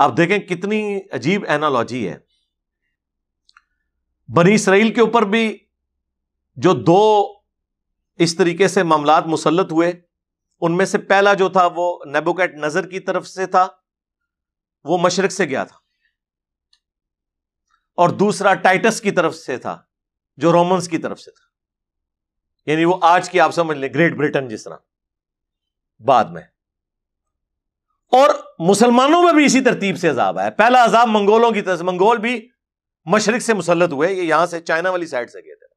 आप देखें कितनी अजीब एनालॉजी है बनी इसराइल के ऊपर भी जो दो इस तरीके से मामला मुसलत हुए उनमें से पहला जो था वो नेबोकेट नजर की तरफ से था वो मशरक से गया था और दूसरा टाइटस की तरफ से था जो रोमन्स की तरफ से था यानी वो आज की आप समझ लें ग्रेट ब्रिटेन जिस तरह बाद में और मुसलमानों में भी इसी तरतीब से अजाब आया पहला अजाब मंगोलों की तरफ मंगोल भी मशरक से मुसलत हुए ये यहां से चाइना वाली साइड से गए थे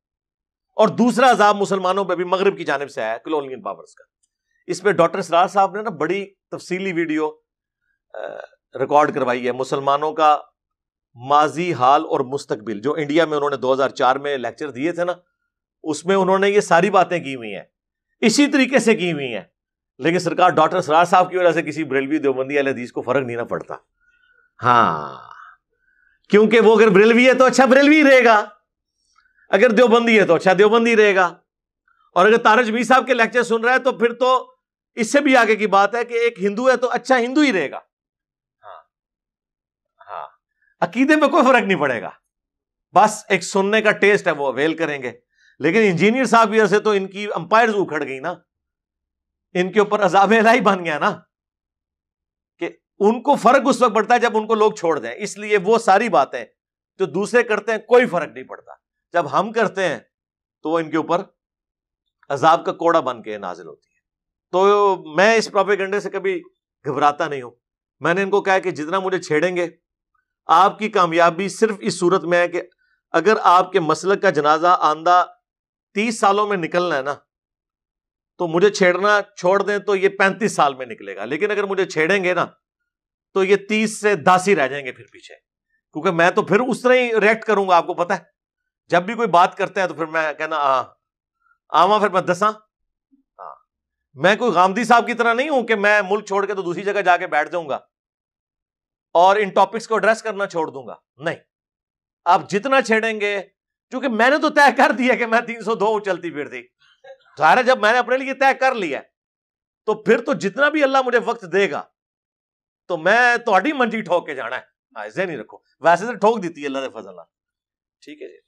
और दूसरा अजाब मुसलमानों पर भी मगरब की जानब से आया कलोनियल पावर्स का इस पर डॉक्टर सरार साहब ने ना बड़ी तफसीली वीडियो रिकॉर्ड करवाई है मुसलमानों का माजी हाल और मुस्तबिल जो इंडिया में उन्होंने दो हजार चार में लेक्चर दिए थे ना उसमें उन्होंने ये सारी बातें की हुई हैं इसी तरीके से की हुई हैं लेकिन सरकार डॉक्टर सरार साहब की वजह से किसी ब्रेलवी देवबंदी अल हदीस को फर्क नहीं ना पड़ता हाँ क्योंकि वो अगर ब्रेलवी है तो अच्छा ब्रेलवी रहेगा अगर देवबंदी है तो अच्छा देवबंदी रहेगा और अगर तारज मीर साहब के लेक्चर सुन रहा है तो फिर तो इससे भी आगे की बात है कि एक हिंदू है तो अच्छा हिंदू ही रहेगा हाँ हाँ अकीदे में कोई फर्क नहीं पड़ेगा बस एक सुनने का टेस्ट है वो अवेल करेंगे लेकिन इंजीनियर साहब की से तो इनकी अंपायर उखड़ गई ना इनके ऊपर अजाब इलाही बन गया ना कि उनको फर्क उस वक्त पड़ता है जब उनको लोग छोड़ दें इसलिए वो सारी बातें जो दूसरे करते हैं कोई फर्क नहीं पड़ता जब हम करते हैं तो वो इनके ऊपर अजाब का कोड़ा बन के नाजिल होती है तो मैं इस प्रोपेगेंडे से कभी घबराता नहीं हूं मैंने इनको कहा कि जितना मुझे छेड़ेंगे आपकी कामयाबी सिर्फ इस सूरत में है कि अगर आपके मसल का जनाजा आंदा तीस सालों में निकलना है ना तो मुझे छेड़ना छोड़ दें तो ये पैंतीस साल में निकलेगा लेकिन अगर मुझे छेड़ेंगे ना तो ये तीस से दासी रह जाएंगे फिर पीछे क्योंकि मैं तो फिर उस तरह ही रिएक्ट करूंगा आपको पता है जब भी कोई बात करते हैं तो फिर मैं कहना हाँ आवा फिर मैं दसा हाँ। मैं कोई गांधी साहब की तरह नहीं हूं कि मैं मुल्क छोड़ के तो दूसरी जगह जाके बैठ जाऊंगा और इन टॉपिक्स को एड्रेस करना छोड़ दूंगा नहीं आप जितना छेड़ेंगे क्योंकि मैंने तो तय कर दिया कि मैं 302 उचलती फिर थी कहा ना जब मैंने अपने लिए तय कर लिया तो फिर तो जितना भी अल्लाह मुझे वक्त देगा तो मैं थोड़ी तो मंजी ठोक के जाना है ऐसे नहीं रखो वैसे तो ठोक देती है अल्लाह ने फजला ठीक है जी